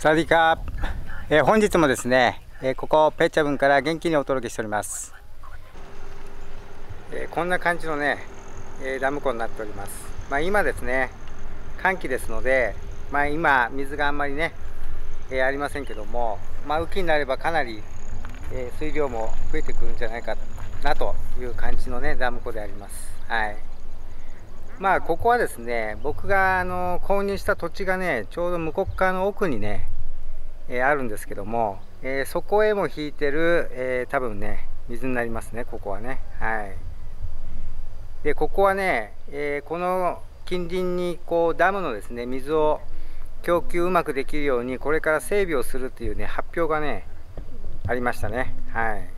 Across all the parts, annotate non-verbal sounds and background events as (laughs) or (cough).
サディカえー、本日もですね、えー、ここペッチャブンから元気にお届けしております、えー、こんな感じのね、えダム湖になっておりますまあ、今ですね寒気ですのでまあ、今水があんまりね、えありませんけどもまあ、雨季になればかなり、え水量も増えてくるんじゃないかなという感じのねダム湖でありますはいまあここはですね僕があの購入した土地がねちょうど向こう側の奥にね、えー、あるんですけども、えー、そこへも引いてる、えー、多分ね水になりますねここはねはいでここはね、えこの近隣にこうダムのですね水を供給うまくできるようにこれから整備をするというね発表がねありましたねはい、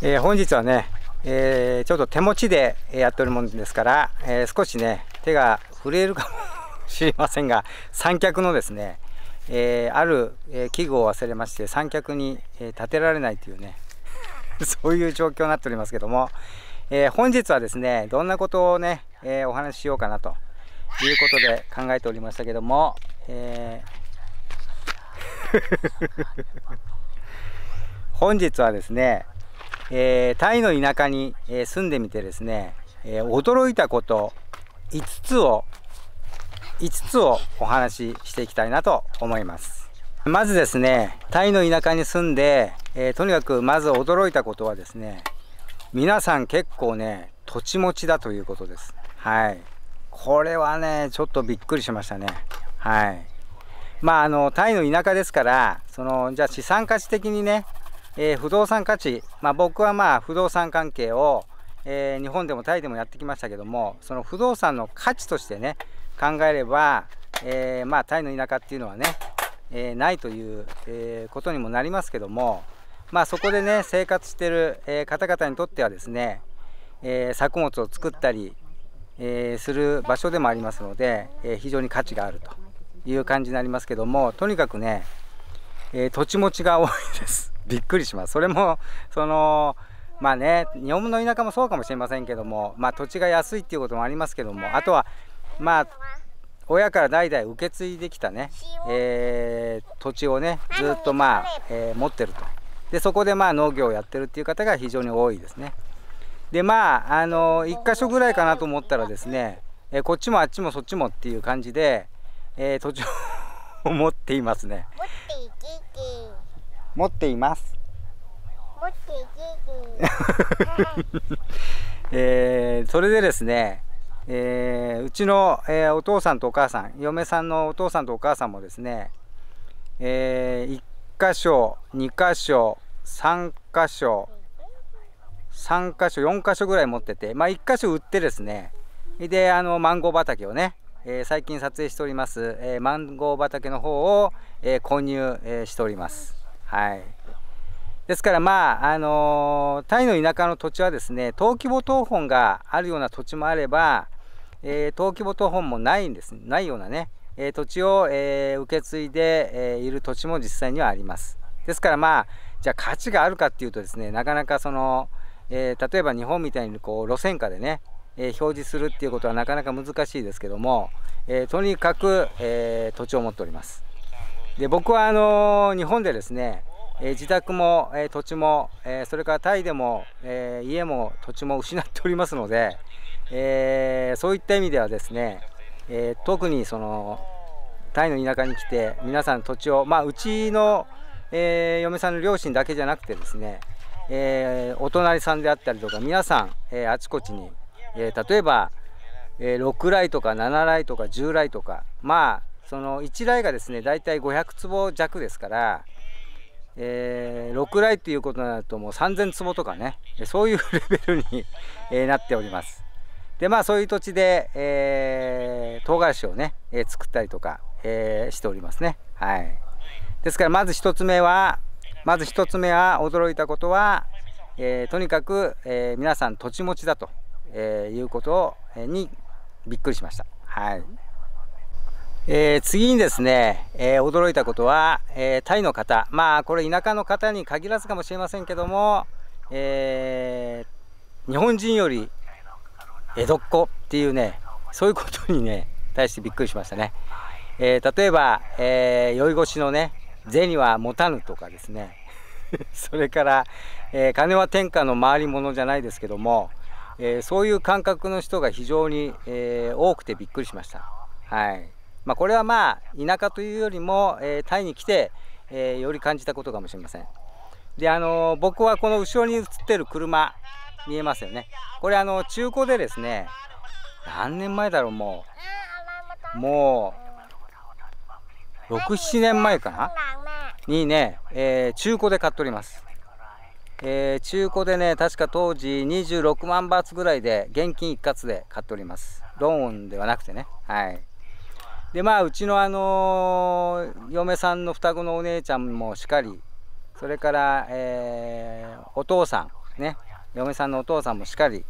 え本日はねえー、ちょっと手持ちでやっておるもんですから、えー、少しね手が震えるかもしれませんが三脚のですね、えー、ある器具を忘れまして三脚に立てられないというねそういう状況になっておりますけども、え本日はですねどんなことをね、えお話ししようかなということで考えておりましたけども、え (laughs) 本日はですねえー、タイの田舎に、えー、住んでみてですね、えー、驚いたこと5つを5つをお話ししていきたいなと思いますまずですねタイの田舎に住んで、えー、とにかくまず驚いたことはですね皆さん結構ね土地持ちだということですはいこれはねちょっとびっくりしましたねはいまああのタイの田舎ですからそのじゃあ資産価値的にねえー、不動産価値、まあ、僕はまあ不動産関係を、えー、日本でもタイでもやってきましたけどもその不動産の価値としてね考えれば、えー、まあタイの田舎っていうのはね、えないという、えことにもなりますけども、まあ、そこでね生活してる、え方々にとってはですね、え作物を作ったり、えする場所でもありますので、え非常に価値があるという感じになりますけどもとにかくね、え土地持ちが多いです。びっくりしますそれもそのまあね日本の田舎もそうかもしれませんけども、まあ、土地が安いっていうこともありますけどもあとはまあ親から代々受け継いできたね、えー、土地をねずっとまあ、えー、持ってるとでそこでまあ農業をやってるっていう方が非常に多いですねでまああの1箇所ぐらいかなと思ったらですね、えー、こっちもあっちもそっちもっていう感じで、え土地を (laughs) 持っていますね。持っています。持ってい (laughs) えー、それでですね、えー、うちの、えー、お父さんとお母さん、嫁さんのお父さんとお母さんもですね、えー、1箇所、2箇所、3箇所、3箇所、4箇所ぐらい持ってて、まあ、1箇所売ってですね、で、あの、マンゴー畑をね、えー、最近撮影しております、えー、マンゴー畑の方を、えー、購入、えしております。はい。ですからまあ、あのー、タイの田舎の土地はですね、登記簿登本があるような土地もあれば、え登記簿登本もないんです、ないようなね、えー、土地を、えー、受け継いで、えいる土地も実際にはあります。ですからまあ、じゃあ価値があるかっていうとですね、なかなかその、え例えば日本みたいにこう路線価でね、え表示するっていうことはなかなか難しいですけども、えとにかく、え土地を持っております。で僕はあの日本でですね、え自宅も、え土地も、えそれからタイでも、え家も土地も失っておりますので、えそういった意味ではですね、え特にそのタイの田舎に来て皆さん土地をまあうちの、え嫁さんの両親だけじゃなくてですね、えお隣さんであったりとか皆さん、えあちこちに、え例えば、え6来とか7来とか10来とかまあその1台がですね大体500坪弱ですから、えー、6雷ということになるともう3000坪とかねそういうレベルに、えなっております。でまあそういう土地で、えー、唐辛子をね、え作ったりとか、えしておりますね。はい、ですからまず1つ目はまず1つ目は驚いたことは、えー、とにかく、えー、皆さん土地持ちだと、えー、いうことにびっくりしました。はいえー、次にですね、えー、驚いたことは、えー、タイの方、まあこれ田舎の方に限らずかもしれませんけども、え日本人より江戸っ子っていうね、そういうことにね、対してびっくりしましたね。え例えば、え酔い越しのね、銭は持たぬとかですね、(laughs) それから、え金は天下の回り物じゃないですけども、えそういう感覚の人が非常に、え多くてびっくりしました。はいまあ、これはまあ田舎というよりも、えー、タイに来て、えー、より感じたことかもしれません。であのー、僕はこの後ろに映ってる車見えますよね。これあの中古でですね何年前だろうもうもう67年前かなにね、えー、中古で買っております。えー、中古でね確か当時26万バーツぐらいで現金一括で買っておりますローンではなくてねはいでまあうちのあの嫁さんの双子のお姉ちゃんもしっかりそれから、えー、お父さんね嫁さんのお父さんもしっかり、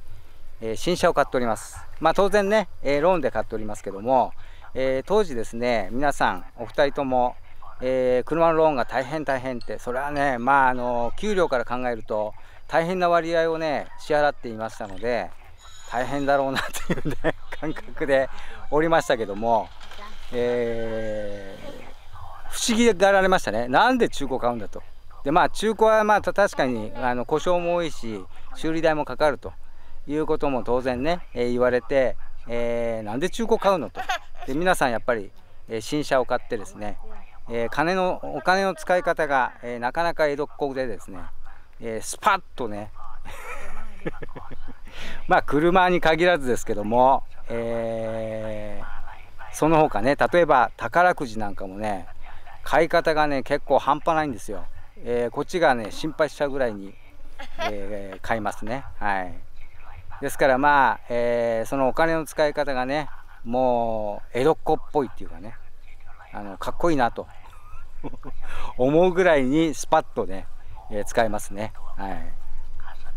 えー、新車を買っておりますまあ当然ね、えー、ローンで買っておりますけども、えー、当時ですね皆さんお二人とも、えー、車のローンが大変大変ってそれはねまああの給料から考えると大変な割合をね支払っていましたので大変だろうなっていうね感覚でおりましたけどもえー、不思議がられましたねなんで中古買うんだとでまあ中古はまあ確かにあの故障も多いし修理代もかかるということも当然ね、えー、言われて、えー、なんで中古買うのとで皆さんやっぱり、えー、新車を買ってですね、えー、金のお金の使い方が、えー、なかなか江戸っ子でですね、えー、スパッとね (laughs) まあ車に限らずですけども、えー、その他ね例えば宝くじなんかもね買い方がね結構半端ないんですよ、えー、こっちがね心配しちゃうぐらいに、えー、買いますねはいですからまあ、えー、そのお金の使い方がねもう江戸っ子っぽいっていうかねあのかっこいいなと (laughs) 思うぐらいにスパッとね、え使いますねはい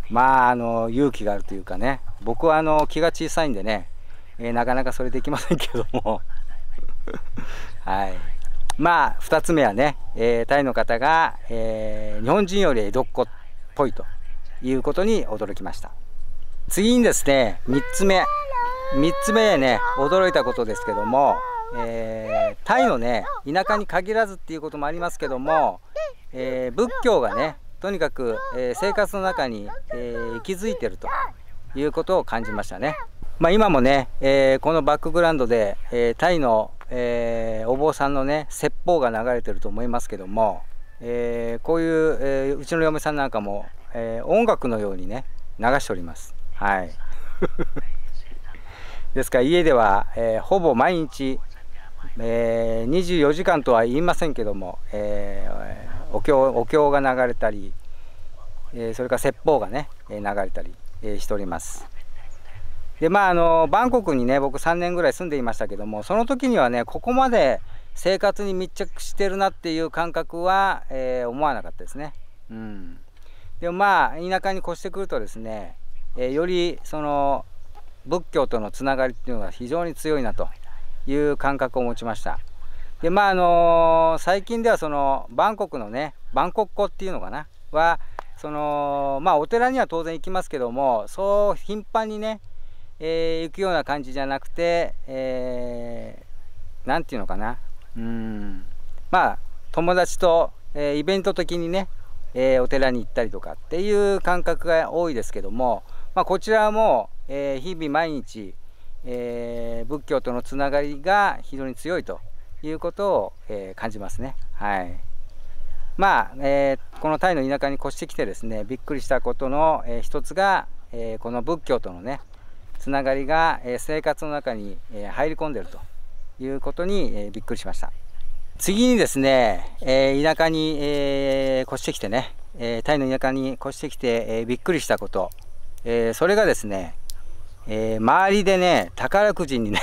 まああの勇気があるというかね僕はあの気が小さいんでねえー、なかなかそれできませんけどもはいまあ2つ目はね、えー、タイの方が、えー、日本人より江戸っ子っぽいということに驚きました次にですね3つ目3つ目ね驚いたことですけども、えー、タイのね田舎に限らずっていうこともありますけども、えー、仏教がねとにかく、えー、生活の中に、え息づいてるということを感じましたね。まあ、今もね、えー、このバックグラウンドで、えー、タイの、えー、お坊さんのね説法が流れてると思いますけども、えこういう、えうちの嫁さんなんかも、え音楽のようにね流しておりますはい (laughs) ですから家では、えほぼ毎日、え24時間とは言いませんけども、えお経お経が流れたり、えそれから説法がね流れたり、えしておりますでまああのバンコクにね僕3年ぐらい住んでいましたけどもその時にはねここまで生活に密着してるなっていう感覚は、えー、思わなかったですね。うん、でもまあ田舎に越してくるとですね、えー、よりその仏教とのつながりっていうのが非常に強いなという感覚を持ちました。でまああのー、最近ではそのバンコクのねバンコクコっていうのかなはそのまあお寺には当然行きますけどもそう頻繁にねえー、行くような感じじゃなくて、えー、なんていうのかなうんまあ友達と、えー、イベント的にね、えー、お寺に行ったりとかっていう感覚が多いですけども、まあ、こちらも、えー、日々毎日、えー、仏教とのつながりが非常に強いということを、えー、感じますね。はいまあえー、このタイの田舎に越してきてですねびっくりしたことの、えー、一つが、えー、この仏教とのねつながりが生活の中に入り込んでるということにびっくりしました次にですね田舎に越してきてねタイの田舎に越してきてびっくりしたことそれがですね周りでね宝くじにね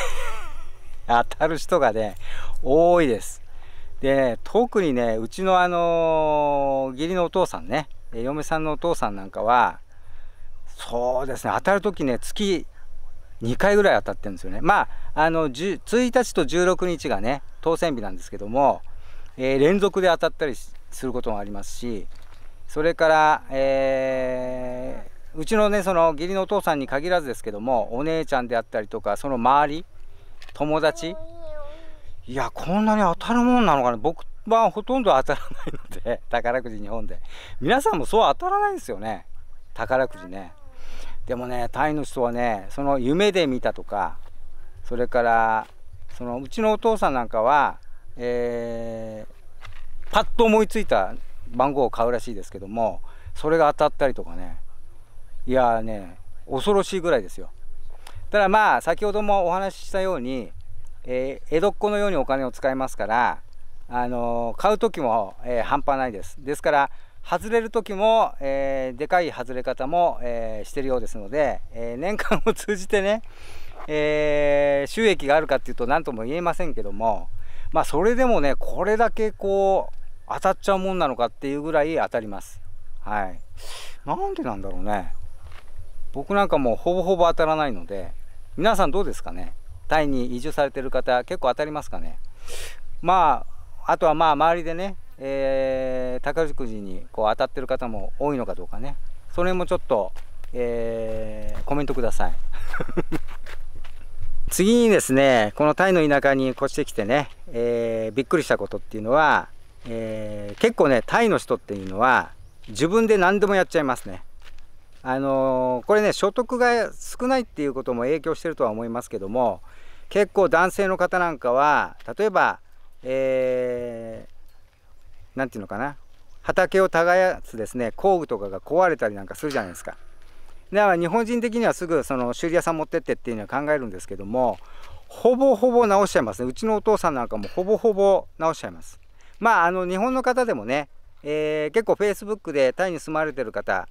(laughs) 当たる人がね多いですで特にねうちのあの義理のお父さんね嫁さんのお父さんなんかはそうですね当たる時ね月2回ぐらい当たってるんですよね。まあ、あの1日と16日がね当選日なんですけども、えー、連続で当たったりすることもありますしそれから、えー、うちのねその義理のお父さんに限らずですけどもお姉ちゃんであったりとかその周り友達いやこんなに当たるもんなのかな僕はほとんど当たらないので宝くじ日本で皆さんもそう当たらないんですよね宝くじね。でもねタイの人はねその夢で見たとかそれからそのうちのお父さんなんかは、えー、パッと思いついた番号を買うらしいですけどもそれが当たったりとかねいやね恐ろしいぐらいですよただまあ先ほどもお話ししたように、えー、江戸っ子のようにお金を使いますから、あのー、買う時も、えー、半端ないですですから外れる時も、えー、でかい外れ方も、えー、してるようですので、えー、年間を通じてね、え収益があるかっていうと何とも言えませんけども、まあ、それでもねこれだけこう当たっちゃうもんなのかっていうぐらい当たります。はい、なんでなんだろうね僕なんかもうほぼほぼ当たらないので皆さんどうですかねタイに移住されてる方結構当たりますかねまああとはまあ周りでねえー、宝くじにこう当たってる方も多いのかどうかねそれもちょっと、えー、コメントください (laughs) 次にですねこのタイの田舎に越してきてね、えー、びっくりしたことっていうのは、えー、結構ねタイの人っていうのは自分で何でもやっちゃいますね。あのー、これね所得が少ないっていうことも影響してるとは思いますけども結構男性の方なんかは例えば、え何ていうのかな畑を耕すですね工具とかが壊れたりなんかするじゃないですかだから日本人的にはすぐその修理屋さん持ってってっていうのは考えるんですけどもほぼほぼ直しちゃいますねうちのお父さんなんかもほぼほぼ直しちゃいますまああの日本の方でもね、えー、結構フェイスブックでタイに住まわれてる方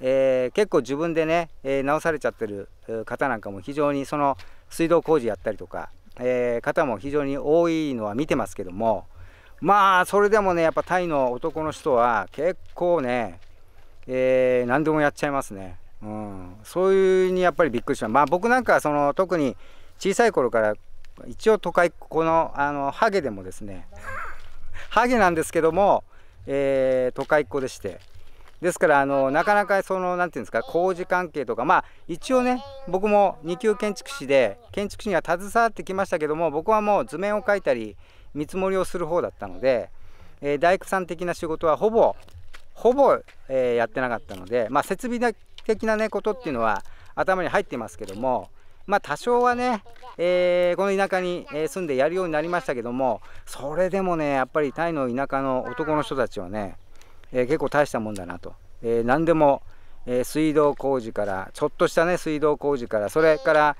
えー、結構自分でね、えー、直されちゃってる方なんかも非常にその水道工事やったりとか、えー、方も非常に多いのは見てますけどもまあそれでもねやっぱタイの男の人は結構ね、えー、何でもやっちゃいますね、うん、そういうにやっぱりびっくりしままあ僕なんかその特に小さい頃から一応都会このあのハゲでもですね (laughs) ハゲなんですけども、えー、都会っ子でしてですからあのなかなかその何て言うんですか工事関係とかまあ一応ね僕も2級建築士で建築士には携わってきましたけども僕はもう図面を描いたり見積もりをする方だったので、えー、大工さん的な仕事はほぼほぼ、えー、やってなかったので、まあ、設備的な、ね、ことっていうのは頭に入ってますけども、まあ、多少はね、えー、この田舎に住んでやるようになりましたけどもそれでもねやっぱりタイの田舎の男の人たちはね、えー、結構大したもんだなと、えー、何でも、えー、水道工事からちょっとしたね水道工事からそれから、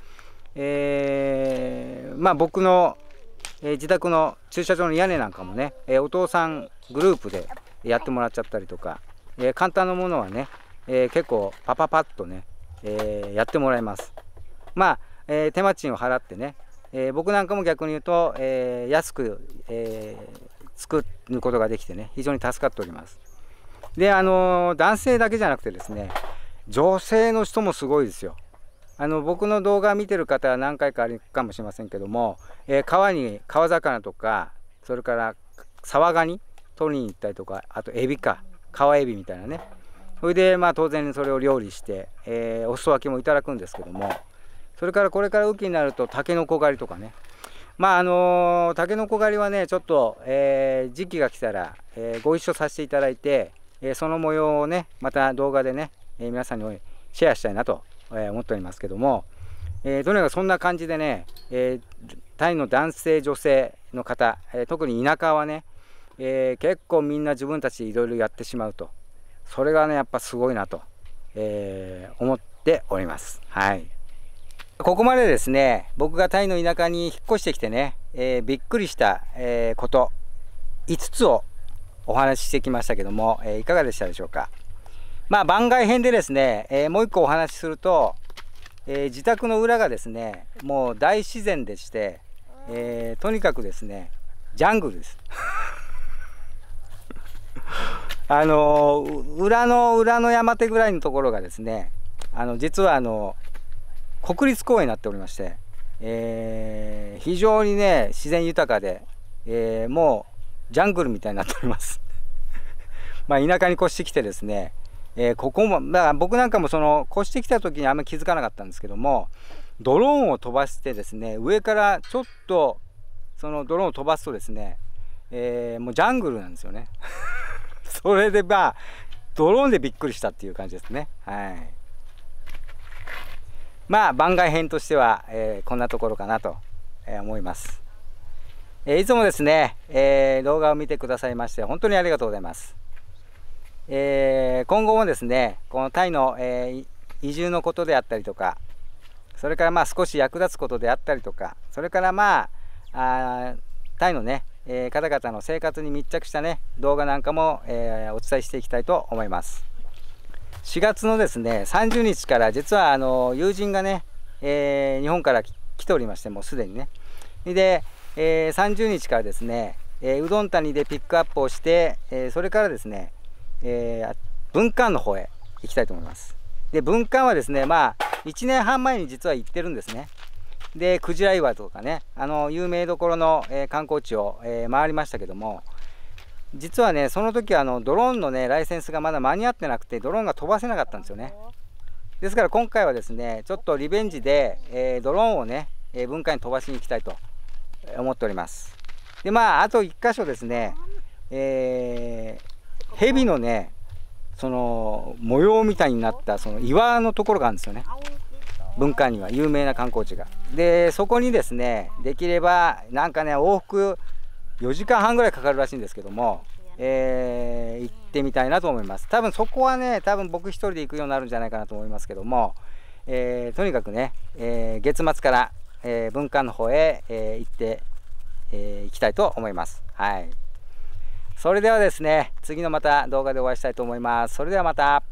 えー、まあ僕のえ自宅の駐車場の屋根なんかもね、えお父さんグループでやってもらっちゃったりとか、え簡単なものはね、え結構パパパッとね、えやってもらいますまあ、え手間賃を払ってね、え僕なんかも逆に言うと、え安く、え作ることができてね非常に助かっておりますであの男性だけじゃなくてですね女性の人もすごいですよあの僕の動画見てる方は何回かあるかもしれませんけども、えー、川に川魚とかそれからわガニ取りに行ったりとかあとエビか川エビみたいなねそれでまあ当然それを料理して、えー、お裾分けもいただくんですけどもそれからこれから雨季になるとタケノコ狩りとかねまああのー、タケノコ狩りはねちょっと、えー、時期が来たら、えー、ご一緒させていただいて、えその模様をねまた動画でね、え皆さんにシェアしたいなとえ思っておりますけども、えー、とにかくそんな感じでね、えー、タイの男性女性の方、え特に田舎はね、え結構みんな自分たちでいろいろやってしまうとそれがねやっぱすごいなと、え思っております。はいここまでですね僕がタイの田舎に引っ越してきてね、えー、びっくりした、えー、こと5つをお話ししてきましたけども、えー、いかがでしたでしょうか。まあ、番外編でですね、えー、もう一個お話しすると、えー、自宅の裏がですねもう大自然でして、えー、とにかくですねジャングルです (laughs) あの裏の裏の山手ぐらいのところがですねあの実はあの国立公園になっておりまして、えー、非常にね自然豊かで、えもうジャングルみたいになっております (laughs) まあ田舎に越してきてですねえー、ここも、だから僕なんかもその越してきた時にあんまり気づかなかったんですけども、ドローンを飛ばしてですね、上からちょっと、そのドローンを飛ばすとですね、えー、もうジャングルなんですよね。(laughs) それでまあ、ドローンでびっくりしたっていう感じですね。はい。まあ、番外編としては、えー、こんなところかなと、え思います。えいつもですね、え動画を見てくださいまして、本当にありがとうございます。えー、今後もですねこのタイの、えー、移住のことであったりとかそれからまあ少し役立つことであったりとかそれからまあタイのね、えー、方々の生活に密着したね動画なんかも、えお伝えしていきたいと思います4月のですね30日から実はあの友人がね、え日本から来ておりましてもうすでにねで、え30日からですね、えうどん谷でピックアップをして、えそれからですねえー、文館の方へ行きたいと思います。で、文館はですね、まあ、1年半前に実は行ってるんですね。で、クジラ岩とかね、あの、有名どころの、えー、観光地を、えー、回りましたけども、実はね、その時あのドローンのね、ライセンスがまだ間に合ってなくて、ドローンが飛ばせなかったんですよね。ですから今回はですね、ちょっとリベンジで、えー、ドローンをね、えー、文化に飛ばしに行きたいと思っております。で、まあ、あと1箇所ですね、えー、蛇のねその模様みたいになったその岩のところがあるんですよね文化には有名な観光地がでそこにですねできればなんかね往復4時間半ぐらいかかるらしいんですけども、えー、行ってみたいなと思います多分そこはね多分僕一人で行くようになるんじゃないかなと思いますけども、えー、とにかくね、えー、月末から、え文化の方へ、え行って、えー、行きたいと思いますはいそれではですね次のまた動画でお会いしたいと思いますそれではまた